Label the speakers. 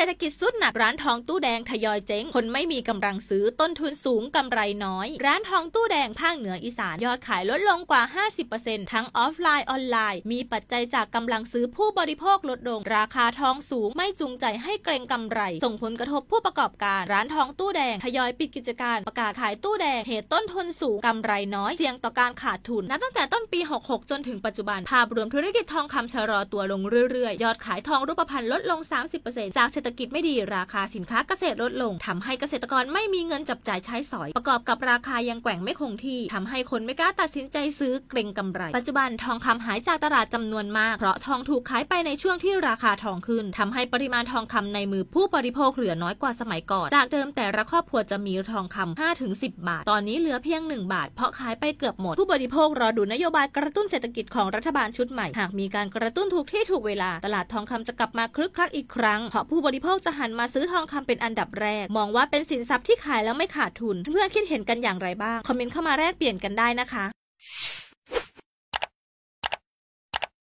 Speaker 1: เศรษฐกิจสุดหนักร้านทองตู้แดงทยอยเจ๊งคนไม่มีกำลังซื้อต้นทุนสูงกำไรน้อย ร้านทองตู้แดงภาคเหนืออีสานยอดขายลดลงกว่า50%ทั้งออฟไลน์ออนไลน์มีปัจจัยจากกำลังซื้อผู้บริโภคลดลงราคาทองสูงไม่จูงใจให้เกรงกำไร ส่งผลกระทบผู้ประกอบการ ร้านทองตู้แดงทยอยปิดกิจการ ประกาศขายตู้แดงเหตุต้นทุนสูงกำไรน้อยเสี่ยงต่อการขาดทุนนับตั้งแต่ต้นปี66จนถึงปัจจุบันภาพรวมธุรกิจทองคำชะลอตัวลงเรื่อยๆยอดขายทองรูปพรรณลดลง 30%จากเศรษฐศรษฐกิจไม่ดี ราคาสินค้าเกษตรลดลงทำให้เกษตรกรไม่มีเงินจับจ่ายใช้สอย ประกอบกับราคายังแกว่งไม่คงที่ทำให้คนไม่กล้าตัดสินใจซื้อเกรงกำไร ปัจจุบันทองคำหายจากตลาดจำนวนมาก เพราะทองถูกขายไปในช่วงที่ราคาทองขึ้น ทำให้ปริมาณทองคำในมือผู้บริโภคเหลือน้อยกว่าสมัยก่อน จากเดิมแต่ละครอบครัวจะมีทองคำ 5-10 บาท ตอนนี้เหลือเพียง1บาทเพราะขายไปเกือบหมดผู้บริโภครอดูนโยบายกระตุ้นเศรษฐกิจของรัฐบาลชุดใหม่หากมีการกระตุ้นถูกที่ถูกเวลาตลาดทองคำจะกลับมาคลึกคลักอีกครั้งเพราะผู้บริโภคจะหันมาซื้อทองคำเป็นอันดับแรก มองว่าเป็นสินทรัพย์ที่ขายแล้วไม่ขาดทุน เพื่อนคิดเห็นกันอย่างไรบ้าง คอมเมนต์เข้ามาแลกเปลี่ยนกันได้นะคะ